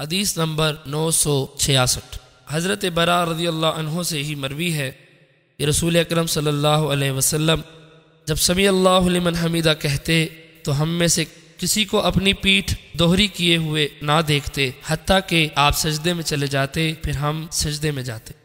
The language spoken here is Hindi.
हदीस नंबर नौ सौ छियासठ हज़रत बरा रदी अल्लाह से ही मरवी है कि रसूल अक्रम सल्लल्लाहु अलैहि वसल्लम जब समी अल्लाह लिमन हमीदा कहते तो हम में से किसी को अपनी पीठ दोहरी किए हुए ना देखते हती के आप सजदे में चले जाते फिर हम सजदे में जाते